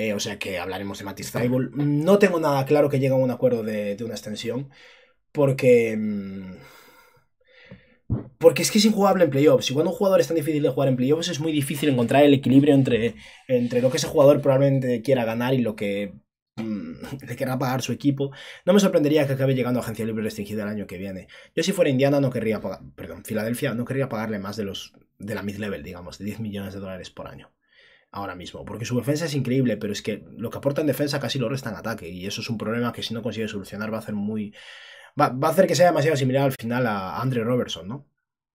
Eh, o sea que hablaremos de matisse Cyborg. No tengo nada claro que llegue a un acuerdo de, una extensión. Porque. Mm, porque es que es injugable en playoffs. Y cuando un jugador es tan difícil de jugar en playoffs, es muy difícil encontrar el equilibrio entre, entre lo que ese jugador probablemente quiera ganar y lo que mm, le querrá pagar su equipo. No me sorprendería que acabe llegando a agencia libre restringida el año que viene. Yo si fuera Indiana no querría pagar, perdón, Filadelfia no querría pagarle más de los de la mid level, digamos, de 10 millones de dólares por año ahora mismo, porque su defensa es increíble, pero es que lo que aporta en defensa casi lo resta en ataque, y eso es un problema que si no consigue solucionar va a hacer muy... Va, va a hacer que sea demasiado similar al final a Andre Robertson, ¿no?